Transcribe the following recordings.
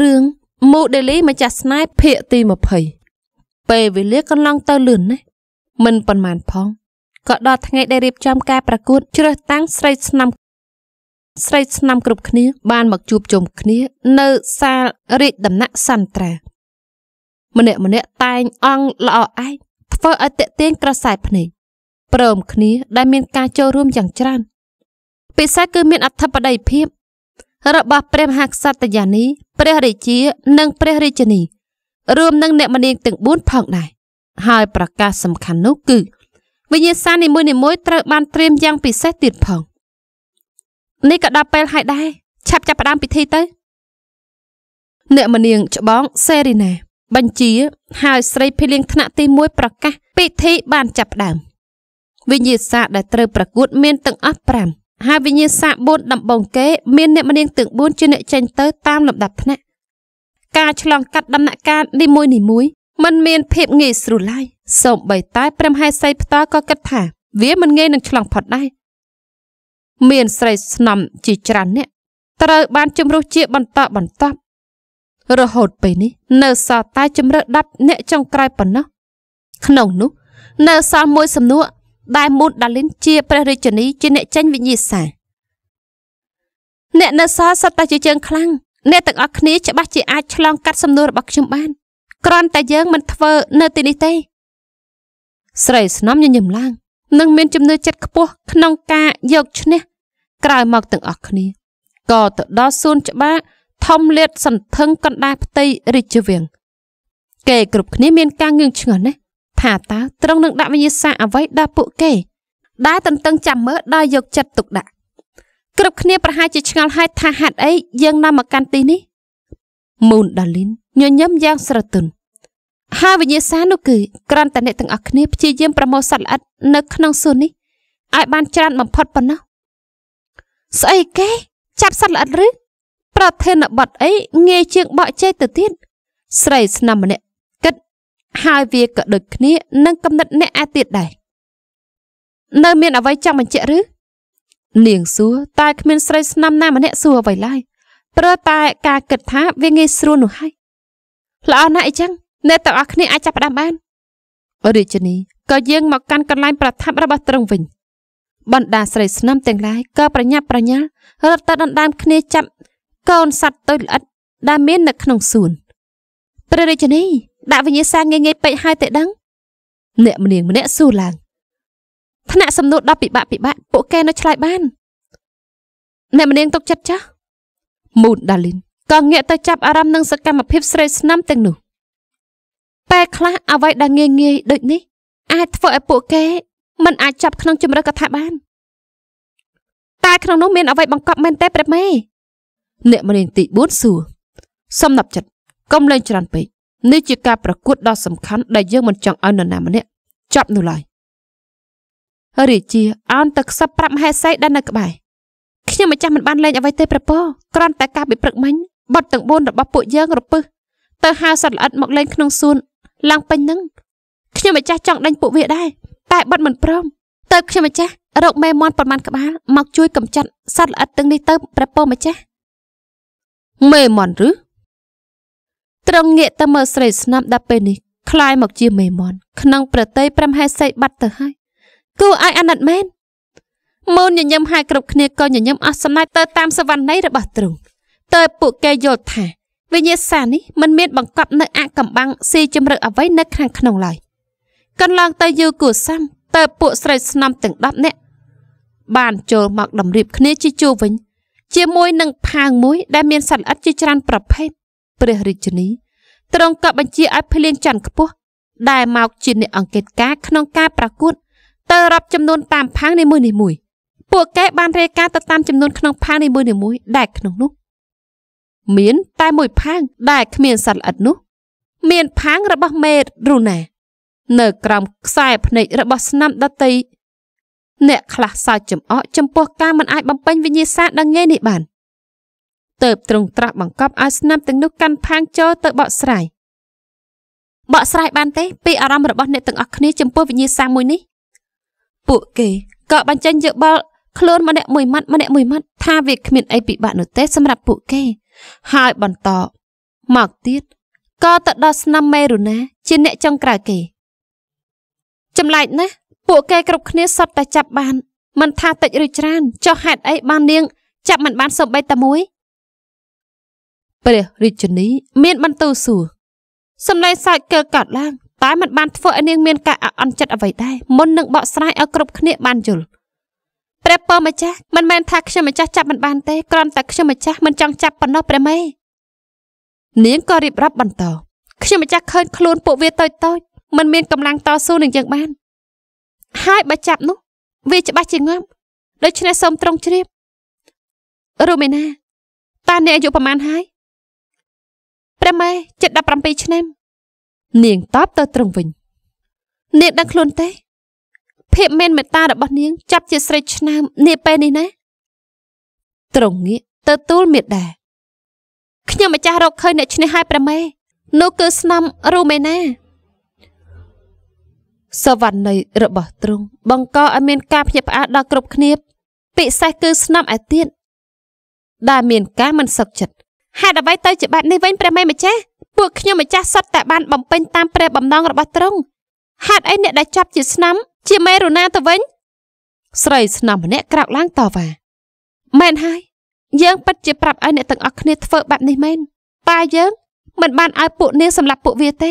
រឿង Moodily ម្ចាស់ស្នេហ៍ភាគទី20ពេលវេលាកន្លងទៅលឿនណាស់មិនប៉ុន្មានផងក៏ដល់ថ្ងៃដែលរៀបចំការប្រកួត ជ្រើសតាំងស្រីស្នំស្រីស្នំគ្រប់គ្នាបាន មកជួបជុំគ្នានៅសាលរាជដំណាក់សន្ត្រាម្នាក់ម្នាក់តែងអង្គល្អឯងធ្វើឲ្យតេទៀងក្រសែភ្នែកព្រមគ្នាដែលមាន ការចូលរួមយ៉ាងច្រើនពិសេសគឺមានអធិបតីភាពរបស់ព្រះមហាក្សត្រយានីព្រះរាជានិងព្រះរាជនីរួមនឹងអ្នកម្នាងទាំង4ផងដែរហើយប្រកាសសំខាន់នោះគឺ វិញ្ញាសានីមួយៗត្រូវ បានត្រៀមយ៉ាងពិសេសទៀតផងនេះក៏ដល់ពេលហើយដែរឆាប់ចាប់ផ្ដើមពិធីទៅអ្នកម្នាងច្បងសេរីណា បញ្ជាហើយស្រីភីលៀងថ្នាក់ទី1ប្រកាសពិធី បានចាប់ផ្ដើមវិញ្ញាសាដែលត្រូវប្រកួតមានទាំងអស់5ហើយវិញ្ញាសា4ដំបងគេមានអ្នកម្នាងទាំង4ជាអ្នកចេញទៅតាមលំដាប់ថ្នាក់ ការឆ្លងកាត់ដំណាក់កាលនីមួយនីមួយมันមាន ភាពងាយស្រួលឡើយសូម្បីតែ ព្រមហេសីផ្ទាល់ក៏គិតថា វាមិនងាយនឹងឆ្លងផុតដែរមានស្រីស្នំជាច្រើនអ្នកត្រូវបានជំរុះជាបន្តបន្ទាប់រហូតពេលនេះ នៅសល់តែជំរើស10អ្នកចុងក្រោយប៉ុណ្ណោះក្នុងនោះ នៅសល់មួយសំណួរដែលមូនដាលីនជាព្រះរាជនីជាអ្នកចេញវិញ្ញាសាអ្នកនៅសល់សត្វតែជាជើងខ្លាំងអ្នកទាំងអស់គ្នាច្បាស់ជាអាចឆ្លងកាត់សំណួររបស់ខ្ញុំបានគ្រាន់តែយើងមិនធ្វើនៅទីនេះទេ ស្រីស្នំញញឹមឡើងនិងមានជំនឿចិត្តខ្ពស់ក្នុងការយកឈ្នះ ក្រោយមកទាំងអស់គ្នាក៏ទៅដល់សួនច្បារធំលាតសន្ធឹងកណ្ដាលផ្ទៃរាជវាំងគេគ្រប់គ្នាមានការងឿងឆ្ងល់ណាស់ថាតើត្រង់នឹងដាក់វិញ្ញាសាអ្វីដល់ពួកគេដែលតន្ទឹងចាំមើលដោយយកចិត្តទុកដាក់ គ្រប់គ្នា ប្រហែលជា ឆ្ងល់ហើយថាហេតុអីយើងនាំមកកាន់ទីនេះមូនដាលីន ញញឹមយ៉ាងស្រទន់ហើយវិញ្ញាសានោះគឺក្រាន់តែអ្នកទាំងអស់គ្នាព្យាយាមប្រមូលសត្វល្អិតនៅ ក្នុងសួននេះឲ្យបានច្រើនបំផុតប៉ុណ្ណោះស្អីគេចាប់សត្វល្អិតឬប្រធានបတ်អីងាយជាងបកចេះទៅទៀតស្រីស្នំម្នាក់ហើយវាក៏ដូចគ្នានឹងកំណត់អ្នកឯទៀតដែរនៅមានអ្វីចង់បញ្ជាក់ឬនាងសួរតែគ្មាន ស្រីស្នំណាម្នាក់សួរអ្វីឡើយព្រោះតែការគិតថាវាងាយស្រួលនោះហើយល្អណាស់អីចឹងអ្នកទាំងអស់គ្នាអាចចាប់ផ្ដើមបានរាជនីក៏យាងមកកាន់កន្លែងប្រថាប់របស់ទ្រង់វិញបណ្ដាស្រីស្នំទាំងឡាយក៏ប្រញាប់ប្រញាល់រត់ទៅដណ្ដើមគ្នាចាប់កូនសត្វទុយល្អិតដែលមាននៅក្នុងសួនព្រះរាជនីដាក់វិញ្ញាសាងាយងាយពេកហើយតែដឹងអ្នកម្នាងម្នាក់ស៊ូឡើងថ្នាក់សំណួរ10ពិបាកពិបាកពួកគេនៅឆ្លើយបានអ្នកម្នាងទុកចិត្តចាស់មូនដាលីនក៏ងាកទៅចាប់អារម្មណ៍នឹងសកម្មភាពស្រេកស្នាមទាំងនោះពេលខ្លះអ្វីដែលងាយងាយដូចនេះ អាចធ្វើឲ្យពួកគេ មិនអាចចាប់ក្នុងជំរឹះកថាបានតែក្នុងនោះមាន អ្វីបង្កប់មែនទេព្រះមេអ្នកម្នាងទី4សួរសំណប់ចិត្តកុំលេងច្រើនពេកនេះជាការប្រកួតដ៏សំខាន់ដែលយើងមិនចង់ឲ្យនរណាម្នាក់ចប់នោះឡើយរាជាអោនទៅខ្សឹបប្រាប់មហេសីដែលនៅក្បែរខ្ញុំម្ចាស់មិនបានលែងអ្វីទេប្រពរគ្រាន់តែការពិព្រឹកមិញបាត់ទាំង4របស់ពួកយើង រពឹសទៅហៅសត្វល្អិតមកលេងក្នុងសួនឡើងពេញនឹងខ្ញុំម្ចាស់ចង់ដេញពួកវាដែរតែបាត់មិនព្រម ទៅខ្ញុំម្ចាស់រកមេមន់ប៉ុន្មាន ក្បាលមកជួយកម្ចាត់សត្វល្អិតទាំងនេះទៅប្រពរម្ចាស់មេមន់ឬទ្រង់ងាកទៅមើលស្រីស្នំដល់ពេលនេះคล้ายមកជាមេមន់ក្នុងប្រតិយប្រំហេសីបាត់ទៅហើយគូឲ្យអាណិតមែនមូនញញឹមហើយគ្រប់គ្នាក៏ញញឹមអស់សំណាច់ទៅតាមសវណ្ណីរបស់ទ្រង់តើពួកគេយល់ថា វិញ្ញាសានេះមិនមានបង្កប់នៅអកំបាំងស៊ីជំរឹកអ្វីនៅខាងក្នុងឡើយកន្លងទៅយូរគួសាំតើពួកស្រីស្នំទាំង10នាក់បានចូលមកតម្រៀបគ្នាជាជួរវិញ ជាមួយនឹងផាងមួយដែលមានសត្វល្អិតជាច្រើនប្រភេទព្រះរាជនីទ្រង់ក៏បញ្ជាឲ្យភ្លៀងច័ន្ទខ្ពស់ដែលមកជាអ្នកអង្កេតការក្នុងការប្រកួតទៅរាប់ចំនួនតាមផាងនីមួយនីមួយពួកគេបានរាយការណ៍ទៅតាមចំនួនក្នុងផាងនីមួយនីមួយដែលក្នុងនោះមានតែមួយផាងដែលគ្មានសត្វល្អិតនោះ មានផាងរបស់មេតរូណានៅក្រោមខ្សែភ្នែករបស់ស្នាមដតីអ្នកខ្លះសើចចំអកចំពោះការមិនអាចបំពេញវិញ្ញាសាដល់ងាយនេះបានទៅបទ្រង់ត្រាស់បង្កប់ឲ្យស្នាមទាំងនោះកាន់ផាងចូលទៅបកស្រាយបកស្រាយបានទេពីអារម្មណ៍របស់អ្នកទាំងអស់គ្នាចំពោះវិញ្ញាសាមួយនេះ ពួកគេក៏បញ្ចេញយោបល់ខ្លួនម្នាក់មួយម៉ាត់ម្នាក់មួយម៉ាត់ថាវាគ្មានអីពិបាកនោះទេសម្រាប់ពួកគេ ហើយបន្តមកទៀតក៏ទៅដល់ស្នាមមេរូណាជាអ្នកចុងក្រោយគេចម្លែកណាស់ពួកគេគ្រប់គ្នាសពតែចាប់បាន មិនថាតិចឬច្រើនចុះហេតុអីបាននាងចាប់មិនបានសូម្បីតែមួយព្រះរាជនី មានបន្ទូសួរសម្លេងសើចកើកាត់ឡើងតែมันបានធ្វើឲ្យនាងមានការអន់ចិត្តអ្វីដែរមុននឹងបកស្រាយឲ្យគ្រប់គ្នាបានយល់ព្រះពរម្ចាស់មិនមែនថាខ្ញុំម្ចាស់ចាប់មិនបានទេគ្រាន់តែខ្ញុំម្ចាស់មិនចង់ចាប់ប៉ុណ្ណោះព្រះមេនាងក៏រៀបរាប់បន្តខ្ញុំម្ចាស់ឃើញខ្លួនពួកវាតូចតូចមិនមានកម្លាំងតស៊ូនឹងយើងបាន ហើយបើចាប់នោះ វាច្បាស់ជាងាប់ដូច្នេះសូមត្រង់ជ្រាបរូមេណាតាអ្នកអាយុប្រហែលហើយព្រះម៉ែជិត17ឆ្នាំ នាងតបទៅត្រឹងវិញ នាងដឹងខ្លួនទេ ភាពមានមេត្តារបស់នាងចាប់ជាស្រីឆ្នាំនាពេលនេះណាត្រង់ងាកទៅទូលមេដាខ្ញុំម្ចាស់រកឃើញអ្នកឈ្នះហើយប្រមេនោះគឺស្នំរូមេណាសវណ្ណីរបស់ទ្រង់បង្កឲ្យមាន ការភ្ញាក់ផ្អើលដល់គ្រប់គ្នាពិសេសគឺស្នំឯទៀតដែលមានការមិនសឹកចិត្តហេតុអ្វីទៅជាបែបនេះវិញព្រះមេម្ចាស់ពួកខ្ញុំម្ចាស់សុទ្ធតែបានបំពេញតាមព្រះបំណងរបស់ទ្រង់ហេតុអីអ្នកដែលចាប់ជាស្នំជាមេរូណាទៅវិញស្រីស្នំម្នាក់ក្រោកឡើងតវ៉ាមែនហើយ យើងពិតជាប្រាប់ឲ្យអ្នកទាំងអស់គ្នាធ្វើបែបនេះមែនតែយើងមិនបានឲ្យពួកនាងសម្លាប់ពួកវាទេ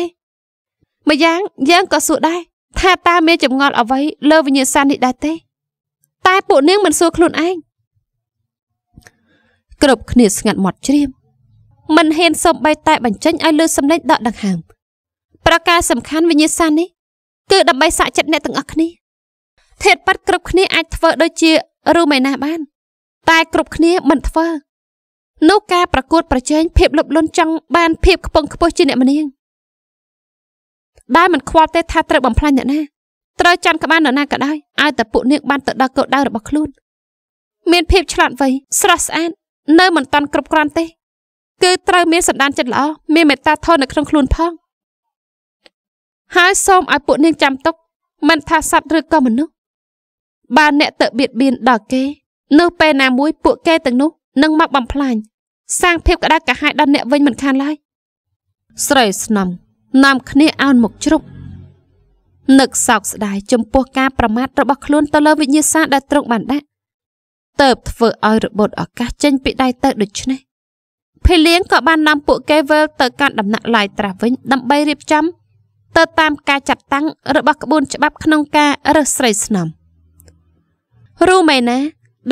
ម្យ៉ាង យើងក៏សួរដែរថាតើមានចម្ងល់អ្វីលើវិញ្ញាសានេះដែរទេ តែពួកនាងមិនសួរខ្លួនឯងគ្រប់គ្នាស្ងាត់មាត់ច្រៀមមិនហ៊ានសំបីតែបញ្ចេញឲ្យលើសម្លេងដកដង្ហើមប្រការសំខាន់វិញ្ញាសានេះគឺដើម្បីសាកចិត្តអ្នកទាំងអស់គ្នាធាតប៉ាត់គ្រប់គ្នា អាចធ្វើដូចជារូម៉េណាបាន តែគ្រប់គ្នាមិនធ្វើនោះការប្រកួតប្រជែងភាពលប់លន់ចង់បានភាពខ្ពង់ខ្ពស់ជាអ្នកម្នាងដែលមិនខ្វល់ទេថាត្រូវបំផ្លាញអ្នកណាត្រូវចាន់ក្បាលនរណាក៏ដោយឲ្យតែពួកនាងបានទៅដល់គោលដៅរបស់ខ្លួនមានភាពឆ្លាតវៃស្រស់ស្អាតនៅមិនតាន់គ្រប់គ្រាន់ទេគឺត្រូវមានសន្តានចិត្តល្អមានមេត្តាធម៌នៅក្នុងខ្លួនផងហើយសូមឲ្យពួកនាងចាំទុកមិនថាសត្វឬក៏មនុស្សបើអ្នកទៅបៀតបៀនដល់គេនោះពេលណាមួយពួកគេទាំងនោះនឹងមកបំផ្លាញសាងភាពក្តៅកាហាយដល់អ្នកវិញមិនខានឡើយស្រីស្នំ នាំគ្នាអោនមកជ្រុកនឹកសោកស្ដាយចំពោះការប្រមាថរបស់ខ្លួនទៅលើវិញ្ញាសាដែលទ្រង់បានដាក់តើបធ្វើឲ្យរបត់ឱកាសចេញពីដៃទៅដូច្នេះភីលៀងក៏បាននាំពួកគេវិលទៅកាន់ដំណាក់ឡាយត្រាស់វិញដើម្បីរៀបចំទៅតាមការចាត់តាំងរបស់ក្បួនច្បាប់ក្នុងការរើសស្រីស្នំរូមេណា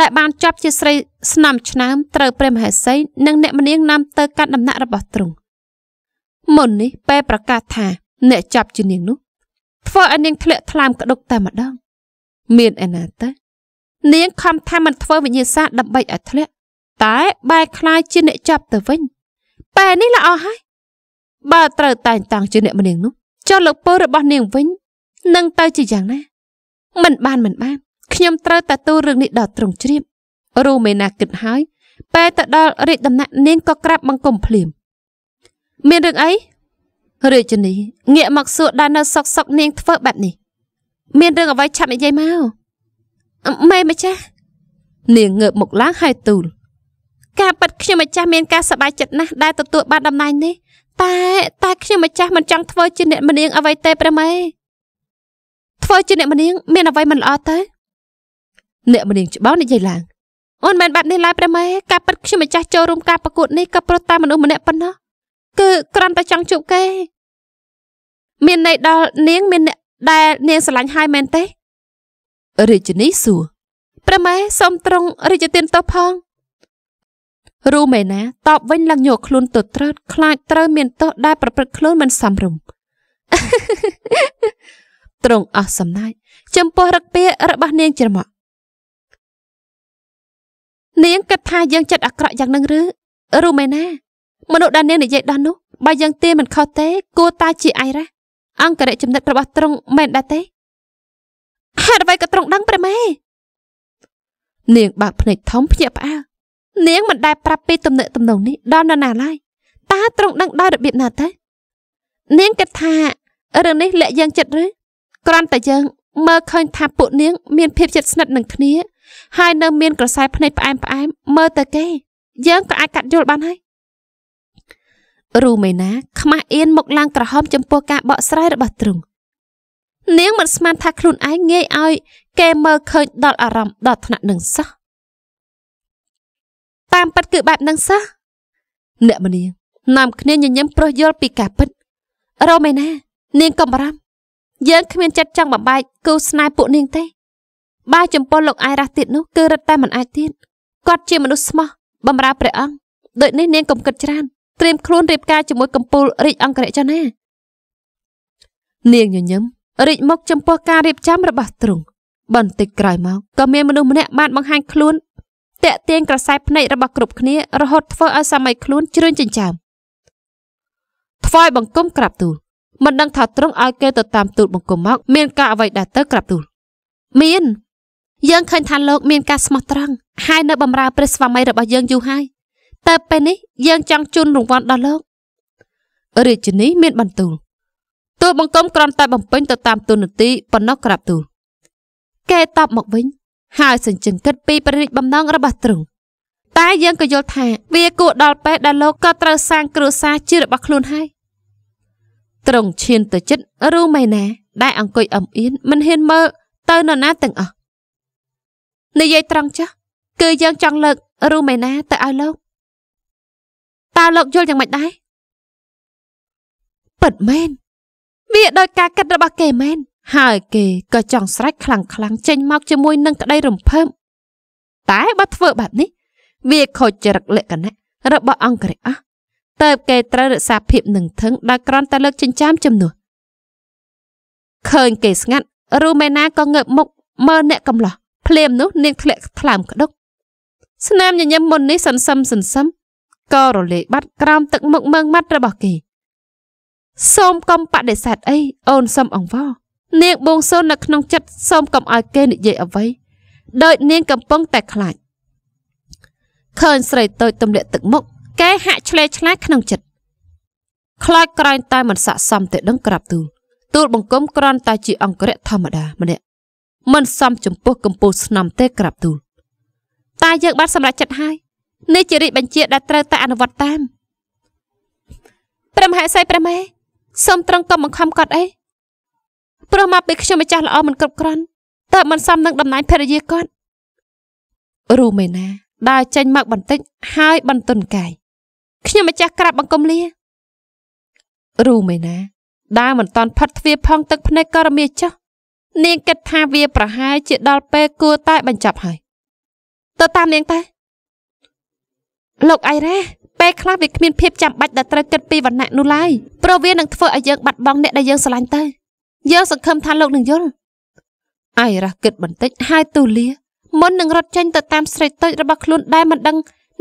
ដែល បានចាប់ជាស្រីស្នំឆ្នាំត្រូវព្រះមហេសីនិងអ្នកម្នាងនាំទៅកាត់ដំណាក់របស់ទ្រង់មុននេះ ពេលប្រកាសថាអ្នកចាប់ជានាងនោះធ្វើឲ្យនាងធ្លាក់ថ្លើមក្តុកតែម្ដងមានឯណាទៅនាងខំថាមិនធ្វើវិញ្ញាសាដើម្បីឲ្យធ្លាក់តែបែរខ្លាយជាអ្នកចាប់ទៅវិញបែរនេះល្អហើយបើត្រូវតែងតាំងជាអ្នកម្នាងនោះចុះលោកពៅរបស់នាងវិញនឹងទៅជាយ៉ាងណា មិនបានមិនបានខ្ញុំត្រូវតែទូរឿងនេះដល់ត្រង់ជ្រាបរូមេណាគិតហើយពេលទៅដល់រាជដំណាក់នាងក៏ក្រាបបង្គំភ្លាមមានរឿងអីរាជនីងាកមកសួរដល់នៅសុកសុកនាងធ្វើបែបនេះ មានរឿងអ្វីឆាប់និយាយមកមេម្ចាស់នាងងើបមកឡើងហើយទូលការប៉ັດខ្ញុំម្ចាស់មានការសប្បាយចិត្តណាស់ដែលទទួលបានតំណែងនេះតែតែខ្ញុំម្ចាស់មិនចង់ធ្វើជាអ្នកម្នាងអ្វីទេព្រះម៉ែធ្វើជាអ្នកម្នាងមានអ្វីមិនល្អទេអ្នកម្នាងច្បងនិយាយឡើងអូនមិនបាត់នេះឡើយព្រះម៉ែការប៉ັດខ្ញុំម្ចាស់ចូលរួមការប្រកួតនេះក៏ព្រោះតែមនុស្សម្នាក់ប៉ុណ្ណោះគឺគ្រាន់តែចង់ជួបគេ មានន័យដល់នាងមានអ្នកដែលនាងស្រឡាញ់ហើយមែនទេរាជនីសួរព្រះម៉ែសូមទ្រង់រាជទានទោសផងរូមេណាតបវិញឡើងញយកខ្លួនទៅត្រើតខ្លាចត្រូវមានទោសដែលប្រព្រឹត្តខ្លួនមិនសមរម្យត្រង់អស់សំណាចចំពោះរឹកពីរបស់នាងច្រមុះនាងគិតថាយើងចិត្តអាក្រក់យ៉ាងនឹងឬរូមេណា មនុស្សដែលនាងនិយាយដល់នោះបើយើងទាមិនខុសទេគួរតែជាអៃរ៉ាអង្គរៈចំណិតរបស់ត្រង់មែនដែរទេហេតុអ្វីក៏ត្រង់ដឹងព្រះមេនាងបើកភ្នែកធំភ្ញាក់ផ្អើលនាងមិនដែលប្រាប់ពីទំនាក់ទំនងនេះដល់នរណាឡើយតើត្រង់ដឹងដោយរបៀបណាទេនាងគិតថារឿងនេះលាក់យើងចិត្តឬគ្រាន់តែយើងមើលឃើញថាពួកនាងមានភាពជិតស្និទ្ធនឹងគ្នាហើយនៅមានក្រសែភ្នែកផ្អែមផ្អែមមើលទៅគេ យើងក៏អាចកាត់យល់បានហើយរូមេណាខ្មាស់អៀនមុខឡើងក្រហមចំពោះការបកស្រាយរបស់ទ្រង់នាងមិនស្មានថាខ្លួនឯងងាយឲ្យគេមើលឃើញដល់អារម្មណ៍ដល់ថ្នាក់នឹងសោះតាមពិតគឺបែបហ្នឹងសោះអ្នកមនីនាំគ្នាញញឹមប្រុសយល់ពីការពិត រមែណានាងកំរាមយើងគ្មានចិត្តចង់បំបែកគូស្នេហ៍ពួកនាងទេបើចំពោះលោកអាយរ៉ាស់ទៀតនោះគឺរឹតតែមិនអាចទៀតគាត់ជាមនុស្សស្មោះបំរើព្រះអង្គដូចនេះនាងកុំគិតច្រើន ត្រៀមខ្លួនរៀបការជាមួយកម្ពុជារាជអង្គរៈចនានាងញញឹមរីកមុខចំពោះការរៀបចំរបស់ទ្រង់បន្តិចក្រោយមកក៏មានមនុស្សម្នាក់បានបង្ហាញខ្លួនតាក់ទាញក្រសែភ្នែករបស់គ្រប់គ្នារហូតធ្វើឲ្យសាមីខ្លួនជ្រឿនចិញ្ចើមធ្វើឲ្យបង្គំក្រាបទូលមិនដឹងថាត្រង់ឲ្យគេទៅតាមទូលបង្គំមកមានការអ្វីដែរទៅក្រាបទូលមានយើងឃើញថាលោកមានការស្មោះត្រង់ហើយនៅបម្រើព្រះស្វាមីរបស់យើងយូរហើយតែពេលនេះយើងចង់ជូនរង្វាន់ដល់លោករាជនីមានបន្ទូល ទូលបង្គំក្រំតែបំពេញទៅតាមទូនាទីប៉ុណ្ណោះក្រាបទូលគេតបមកវិញហើយសញ្ជឹងគិតពីព្រះរាជបំណងរបស់ទ្រង់តែយើងក៏យល់ថាវាគួរដល់ពេលដែលលោកក៏ត្រូវសាងគ្រួសារជារបស់ខ្លួនហើយទ្រង់ឈានទៅចិត្តរូមេណា ដែល អង្គុយអំអៀនមិនហ៊ានមើលទៅនរណាទាំងអស់និយាយត្រង់ចុះគឺយើងចង់លើករូមេណា ទៅឲ្យលោកតើលោកយល់យ៉ាងម៉េចដែរពិតមែនវាដោយការគិតរបស់គេមែនហើយគេក៏ចង់ស្រែកខ្លាំងៗចេញមកជាមួយនឹងក្តីរំភើបតែបើធ្វើបែបនេះវាខូចចរិតលក្ខណៈរបស់អង្គរៈអស់តើបគេត្រូវរក្សាភាពនឹងធឹងដោយក្រន់តែលើកចិញ្ចាមជំនួសឃើញគេស្ងាត់ រូមេណាក៏ងើបមុខមើលអ្នកកំឡោះភ្លាមនោះ នាងធ្លាក់ថ្លើមក្ដុក ស្នាមញញឹមមុននេះសន្សឹមសន្សឹមក៏រលេបាត់ក្រោមទឹកមុខមើងម៉ាត់របស់គេ សូមកុំបដិសេធអីអូនសុំអង្វរនាងបួងសួងនៅក្នុងចិត្តសូមកុំឲ្យគេនិយាយអ្វីដោយនាងកំពុងតែខ្លាចឃើញស្រីតូចទម្លាក់ទឹកមុខគេហាក់ឆ្លេឆ្លាតក្នុងចិត្តខ្លាចក្រែងតែមិនស័កសមទៅដឹងក្រាបទូលទូលបង្គំក្រាន់តែជាអង្គរៈធម្មតាម្នាក់មិនសមចំពោះកម្ពុជាស្នំទេក្រាបទូលតែយើងបានសម្រេចចិត្តហើយនេះជារាជបញ្ជាដែលត្រូវតែអនុវត្តតាមព្រះមហេសីព្រះមេសូមត្រង់កុំបង្ខំគាត់អីព្រោះមកពេលខ្ញុំម្ចាស់ល្អមិនគ្រប់គ្រាន់តើមិនសមនឹងតំណែងភរិយាគាត់រ៉ូមេណា ដើរចេញមកបន្តិចហើយបន្តនកាយខ្ញុំម្ចាស់ក្រាបបង្គំលារ៉ូមេណាដើរមិនតាន់ផាត់ទ្វាផងទឹកភ្នែកក៏រមៀចចុះនាងគិតថាវាប្រហែលជាដល់ពេលគួរតែបញ្ចប់ហើយទៅតាមនាងទៅលោកអៃរ៉ាពេលខ្លះវាគ្មានភាពចាំបាច់ដែលត្រូវគិតពីវណ្ណៈនោះឡើយព្រោះវានឹងធ្វើឲ្យយើងបាត់បង់អ្នកដែលយើងស្រឡាញ់ទៅយើងសង្ឃឹមថាលោកនឹងយល់អៃរ៉ាគិត បន្តិចហើយទូលាមុននឹងរត់ចេញទៅតាមស្រីតូចរបស់ខ្លួនដែលមិនដឹង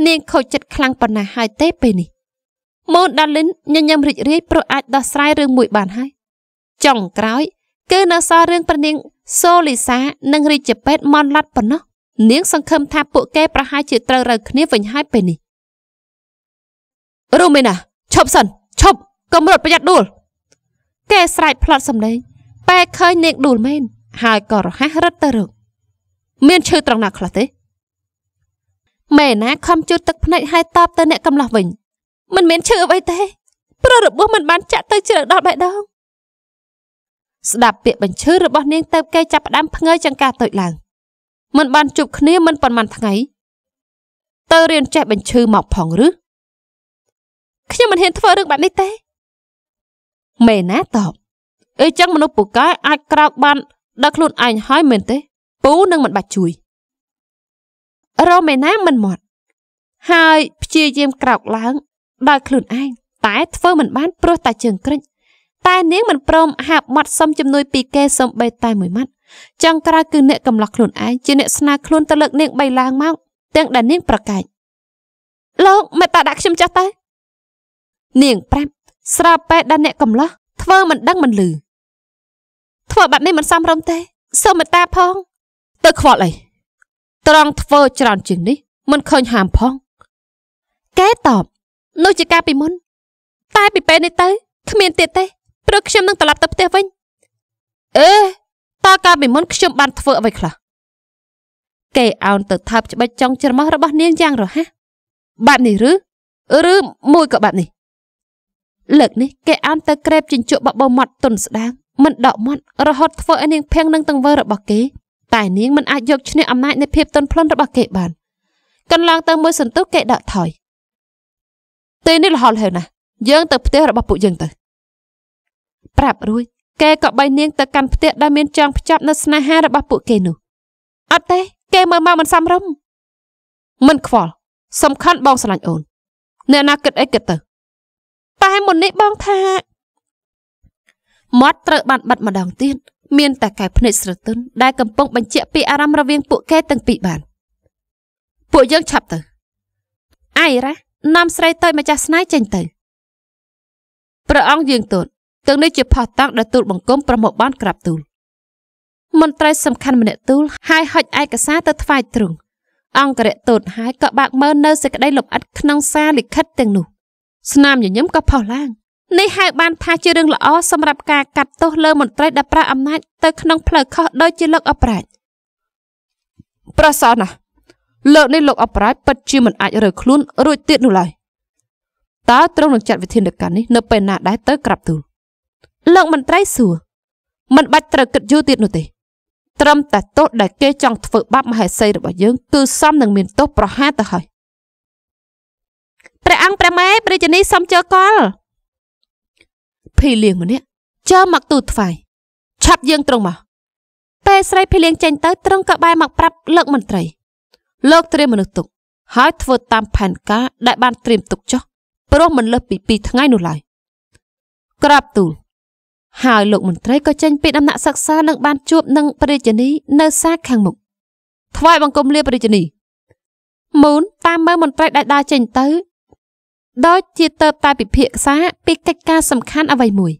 នាង ខូចចិត្តខ្លាំងប៉ុណ្ណាហើយទេពេលនេះម៉ូដាលីនញញឹមរីករាយព្រោះអាចដោះស្រាយរឿងមួយបានហើយចុងក្រោយ គឺនៅសល់រឿងព្រះនាងសូលីសានិងរាជពេទ្យមនឡាត់ប៉ុណ្ណោះនាងសង្ឃឹមថាពួកគេប្រហែលជាត្រូវរើគ្នាវិញហើយពេលនេះរូមីណាឈប់សិនឈប់កុំរត់ប្រយ័ត្នដួលគេស្រែកផ្លត់សម្លេងពេកឃើញនាងដួលមែនហើយក៏រហ័សរត់ទៅរកមានឈឺត្រង់ណាខ្លះទេម៉ែណាខំជូតទឹកភ្នែកហើយតបទៅអ្នកកំឡោះវិញមិនមានឈឺអ្វីទេព្រោះរបួសមិនបានចាក់ទៅជ្រៅដល់បេះដូងស្ដាប់ពាក្យបញ្ឈឺរបស់នាងទៅគេចាប់ផ្ដើមផ្ងើចង្កាតូចឡើងមិនបានជួបគ្នាមិនប៉ុន្មានថ្ងៃ ទៅរៀនចេះបញ្ឈឺមកផងឬខ្ញុំមិនហ៊ានធ្វើរឿងបែបនេះទេម៉េណាតបអីចឹងមនុស្សពូកែអាចក្រោកបានដល់ខ្លួនឯងហើយមែនទេពូនឹងមិនបាច់ជួយរ៉ូមេណាមិនមាត់ហើយព្យាយាមក្រោកឡើងដោយខ្លួនឯងតែធ្វើមិនបានព្រោះតែជើងក្រិចតែនាងមិនព្រមហាប់មាត់សុំជំនួយពីគេសំបីតែមួយម៉ាត់ចង់ក្រោយគឺអ្នកកំឡោះខ្លួនឯងជាអ្នកស្នើខ្លួនទៅលើកនាងបីឡើងមកទាំងដែលនាងប្រកែកលោកមេត្តាដាក់ខ្ញុំចាស់ទៅនាងប្រាប់ស្រាប់ពេលដែលអ្នកកំឡោះធ្វើមិនដឹងមិនលឺធ្វើបែបនេះមិនសមរម្យទេសូមមេត្តាផងទៅខ្វល់អីត្រង់ធ្វើច្រើនជាងនេះ មិនឃើញហាមផងកែតបនោះជាការពីមុនតែពីពេលនេះទៅគ្មានទៀតទេព្រោះខ្ញុំនឹងត្រឡប់ទៅផ្ទះវិញអេតើការពីមុនខ្ញុំបានធ្វើអ្វីខ្លះគេអោនទៅថើបច្បិចចុងច្រមុះរបស់នាងយ៉ាងរហ័សបែបនេះឬឬមួយក៏បែបនេះលើកនេះគេអោនទៅក្រេបជញ្ជក់បបោមាត់ទុនស្ដាងមិនដកមាត់រហូតធ្វើឲ្យនាងភាំងនឹងទង្វើរបស់គេតែនាងមិនអាចយកឈ្នះអំណាចនៃភាពទន់ភ្លន់របស់គេបានកន្លងទៅមួយសន្ទុះគេដកថយទីនេះលហល់ហើយណាយើងទៅផ្ទះរបស់ពួកយើងទៅប្រាប់រួចគេក៏បីនាងទៅកាន់ផ្ទះដែលមានចងភ្ជាប់នៅស្នេហារបស់ពួកគេនោះអត់ទេគេមើលមកមិនសមរម្យមិនខ្វល់សំខាន់បងស្រឡាញ់អូនអ្នកណាគិតអីគិតទៅតែមុននេះបងថាមាត់ត្រូវបានបាត់ម្ដងទៀតមាន តែកែភ្នែកស្រទន់ដែលកំពុងបញ្ជាក់ពីអារម្មណ៍រវាងពួកគេទាំងពីរបានពួកយើងឆាប់ទៅអាយរ៉ានាំស្រីទៅម្ចាស់ស្នេហ៍ចេញទៅព្រះអង្គយាងទូតទាំងនេះជាផោះតង់ដែលទូល បង្គំប្រមុខបាន ក្រាបទូល មន្ត្រីសំខាន់ម្នាក់ទូលហើយហុចឯកសារទៅថ្វាយទ្រង់អង្គរៈទូតហើយក៏បាក់មើលនៅសេចក្តីលម្អិតក្នុងសារលិខិតទាំងនោះស្នាមញញឹមក៏ផុសឡើងនេះហៅបានថាជារឿងល្អសម្រាប់ការកាត់ទោសលើមន្ត្រីដែលប្រើអំណាចទៅក្នុងផ្លូវខុសដោយជាលោកអប្រាជប្រសើរណាស់លើកនេះលោកអប្រាជពិតជាមិនអាចរើខ្លួនរួចទៀតនោះឡើយតើត្រង់នឹងចាត់វិធានការនេះនៅពេលណាដែរទៅក្រាបទូលលោកមន្ត្រីសួរមិនបាច់ត្រូវគិតយូរទៀតនោះទេ ត្រឹមតែទោសដែលគេចង់ធ្វើបាបមហេសីរបស់យើងគឺសមនឹងមានទោសប្រហារទៅហើយព្រះអង្គព្រះមេព្រះជនីសំជើកលភីលៀងម្នាក់ចើមកទូថ្វាយឆាប់យើងត្រង់មកពេលស្រីភីលៀងចេញទៅ ត្រង់ក៏បែរមកប្រាប់លោកមន្ត្រី លោកត្រៀមមនុស្សទុកហើយធ្វើតាមផែនការដែលបានត្រៀមទុកចុះព្រោះមិនលើសពី2ថ្ងៃនោះឡើយក្រាបទូលហើយលោកមន្ត្រីក៏ចេញពីដំណាក់សិក្សានឹងបានជួបនឹងព្រះរាជនី នៅសាខាងមុខថ្វាយបង្គំលាព្រះរាជនីមូនតាមមើលមន្ត្រីដែលដើរចេញទៅដោយជាតើបតែពិភាក្សាពីកិច្ចការសំខាន់អ្វីមួយ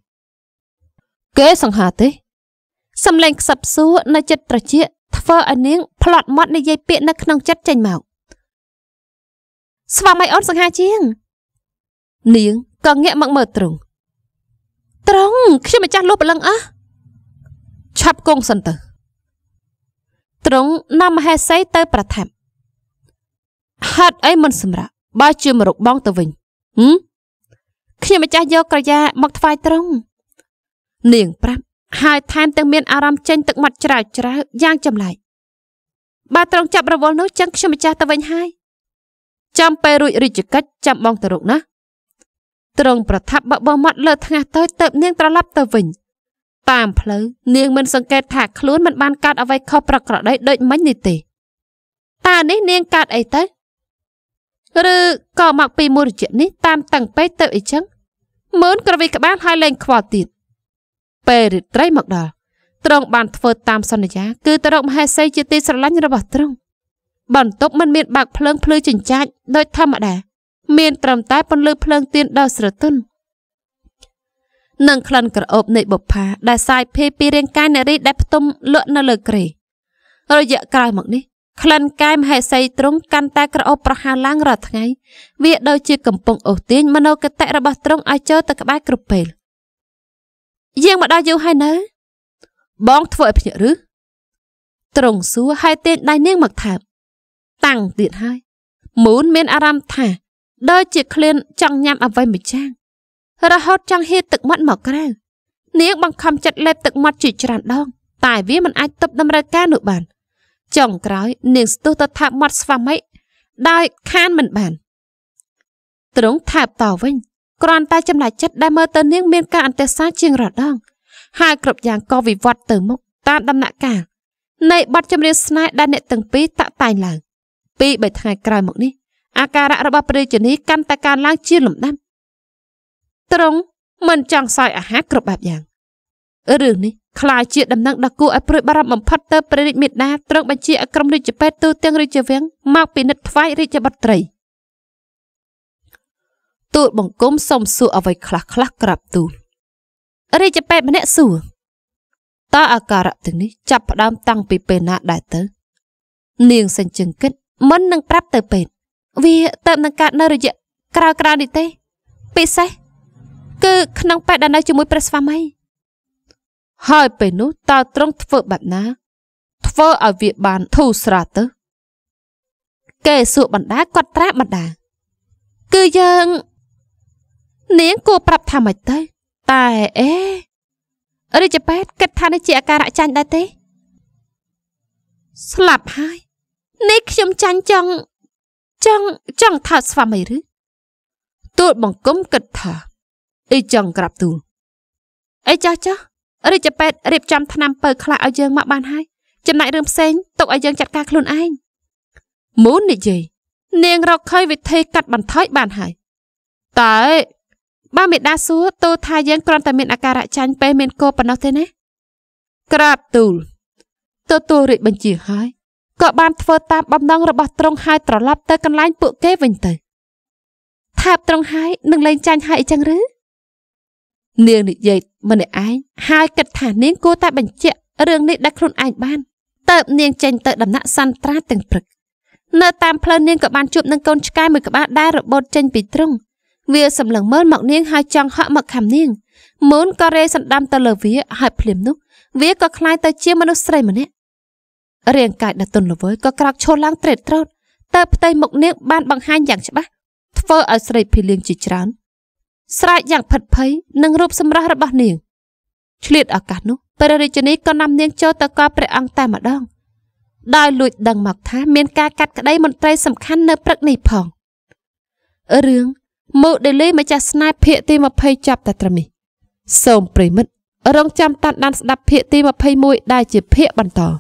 គេសង្ហាទេសំឡេងខ្សឹបសួរនៅចិត្តត្រជាធ្វើឲ្យនាងផ្លត់មាត់និយាយពាក្យនៅក្នុងចិត្តចេញមកស្វាមីអូនសង្ហាជាង នាងក៏ងាកមកមើលត្រង់ត្រង់ខ្ញុំម្ចាស់លួបព្រលឹងអស់ឆាប់គង់សិនទៅ ត្រង់នាំមហេសីទៅប្រថាប់ហេតុអីមិនសម្រាប់បើជាមរុកបងទៅវិញហឹមខ្ញុំម្ចាស់យកក្រយ៉ាមកថ្វាយត្រង់នាងប្រាប់ហើយថែមទាំងមានអារម្មណ៍ចេញ ទឹកមាត់ច្រៅច្រៅយ៉ាងចម្លែកបើត្រង់ចាប់រវល់នោះចឹងខ្ញុំម្ចាស់ទៅវិញហើយចាំពេលរួចរិទ្ធកិច្ចចាំបងទៅរកណាត្រង់ប្រថាប់បបមាត់លើថ្ងាសទៅទៅ នាងត្រឡប់ទៅវិញតាមផ្លូវនាងមិនសង្កេតថាខ្លួនមិនបានកើតអ្វីខុសប្រក្រតីដូចមិញនេះទេតើនេះនាងកើតអីទៅឬក៏មកពីមូរជៈនេះតាមតឹងពេកទៅអីចឹងមើលក្រវីក្បាលហើយលែង ខ្វល់ទៀតពេលរាត្រី មកដល់ត្រង់បានធ្វើតាមសន្យាគឺទៅរកមហេសីជាទីស្រឡាញ់របស់ត្រង់បន្ទប់មិនមានបាក់ភ្លើងភ្លឺចិញ្ចាចដោយធម្មតាមានត្រឹមតែពន្លឺភ្លើងទៀនដ៏ស្រទន់និងក្លិនក្រអូបនៃបុប្ផា ដែលសាយភេពីរាងកាយនារីដែលផ្ទុំលក់ នៅលើគ្រែរយៈក្រោយមកនេះក្លិនកែមហេសីទ្រង់កាន់តែក្រអូបប្រហើរឡើងរាល់ថ្ងៃ វា ដូចជាកំពុងអូសទាញមនោគតិរបស់ទ្រង់ឲ្យចូលទៅក្បែរគ្រប់ពេលយាងមកដល់យូរហើយនៅ បងធ្វើឲ្យភ្ញាក់ឬទ្រង់សួរហើយទាញដៃនាងមកថើបតាំងទៀតហើយមូនមានអារម្មណ៍ថាដូចជាឃ្លានចង់ញ៉ាំអ្វីមួយយ៉ាងរហូតចង់ហៀទឹកមាត់មកក្រៅនាងបង្ខំចិត្តលេបទឹកមាត់ជាច្រើនដង តែវាមិនអាចទប់តម្រូវការនោះបានចុងក្រោយនាងស្ទុះទៅថាមាត់ស្វាមីដោយខានមិនបានទ្រង់ថាបតវិញគ្រាន់តែចំណាច់ចិត្តដែលមើលទៅនាងមានការអន្តេសាជាងរដងហើយគ្រប់យ៉ាងក៏វិវត្តទៅមុខតាមដំណាក់កាលនៃបទចម្រៀងស្នេហ៍ដែលអ្នកទាំងពីរតាក់តែងឡើង ពីរបីថ្ងៃក្រោយមកនេះអាការៈរបស់ព្រះរាជនីកាន់តែកើនឡើងជាលំដាប់ត្រង់មិនចង់សោយអាហារគ្រប់បែបយ៉ាងរឿងនេះខ្លាចជាដំណឹងដ៏គួរឲ្យព្រួយបារម្ភបំផុតទៅព្រះរាជមេដាទ្រង់បញ្ជាឲ្យក្រុមរាជពេទ្យទូទាំងរាជវាំងមកពិនិត្យថ្វាយរាជបត្រីទូលបង្គំសុំសួរអ្វីខ្លះខ្លះក្រាបទូលរាជពេទ្យម្នាក់សួរតើអាការៈទាំងនេះចាប់ផ្ដើមតាំងពីពេលណាដែរទៅ នាងសេចក្ដីគិតមិននឹងប្រាប់ទៅពេទ្យវាតើបនឹងកើតនៅរយៈក្រៅក្រៅនេះទេពិសេសគឺក្នុងពេលដែលនៅជាមួយព្រះស្វាមីហើយពេលនោះតើទ្រង់ធ្វើបែបណា ធ្វើឲ្យវាបានធូរស្រាលទៅគេសួរបណ្ដាគាត់ប្រាប់បណ្ដាគឺយើង នាងគួរប្រាប់ថាម៉េចទៅ តែអេរាជពេទ្យគិតថានេះជាអាការៈចាញ់ដែរទេស្លាប់ហើយ នេះខ្ញុំចាញ់ចង់ចង់ចង់ថោស្វាមីឬទូលបង្គំគិតថាអីចង់ក្រាបទូលអីចាស់ចាស់រាជពេទ្យរៀបចំថ្នាំពើខ្លះឲ្យយើងមកបានហើយចំណែករឿងផ្សេងទុកឲ្យយើងចាត់ការខ្លួនឯងមូននិយាយនាងរកឃើញវិធីកាត់បន្ថយបានហើយតើបើមេដាសួរទូថាយើងគ្រាន់តែមានអាការៈចាញ់ពេលមានគោប៉ុណ្ណោះទេណាក្រាបទូលទទួលរាជបញ្ជាហើយក៏បាន ធ្វើតាមបំណងរបស់ទ្រង់ហើយត្រឡប់ទៅកន្លែងពួកគេវិញទៅថាបទ្រង់ហើយនឹងលែងចាញ់ហើយអញ្ចឹងឬនាងនិយាយម្នាក់ឯងហើយគិតថានាងគួរតែបញ្ជាក់រឿងនេះដល់ខ្លួនឯងបានតើបនាងចេញទៅ ដំណាក់សន្ត្រាទាំងព្រឹកនៅតាមផ្លូវនាងក៏បានជួបនឹងកូនឆ្កែមួយក្បាលដែលរបូតចេញពីទ្រុង វាសម្លឹងមើលមកនាងហើយចង់ហក់មកខាំនាងមូនក៏រេសណ្ដំទៅលើវាហើយភ្លាមនោះ វាក៏คล้ายទៅជាមនុស្សស្រីម្នាក់រាងកាយដ៏ទន់ល្វើយក៏ក្រោកឈរឡើងត្រេតត្រោតតើផ្ទៃមុខនាងបានបង្ហាញយ៉ាងច្បាស់ធ្វើឲ្យស្រីភីលៀងជាច្រើនស្រែកយ៉ាងផិតភ័យនឹងរូបសម្រស់របស់នាងឆ្លៀតឱកាសនោះព្រះរាជនីក៏នាំនាងចូលទៅកោព្រះអង្គតែម្ដងដោយលួច ដឹងមកថាមានការកាត់ក្តីមន្ត្រីសំខាន់នៅព្រឹកនេះផងរឿងម៉ូដេលីម្ចាស់ស្នេហ៍ភាគទី20ចាប់តែត្រឹមនេះសូមប្រិមិត្តរងចាំតាមដានស្ដាប់ភាគទី21ដែលជាភាគបន្ត។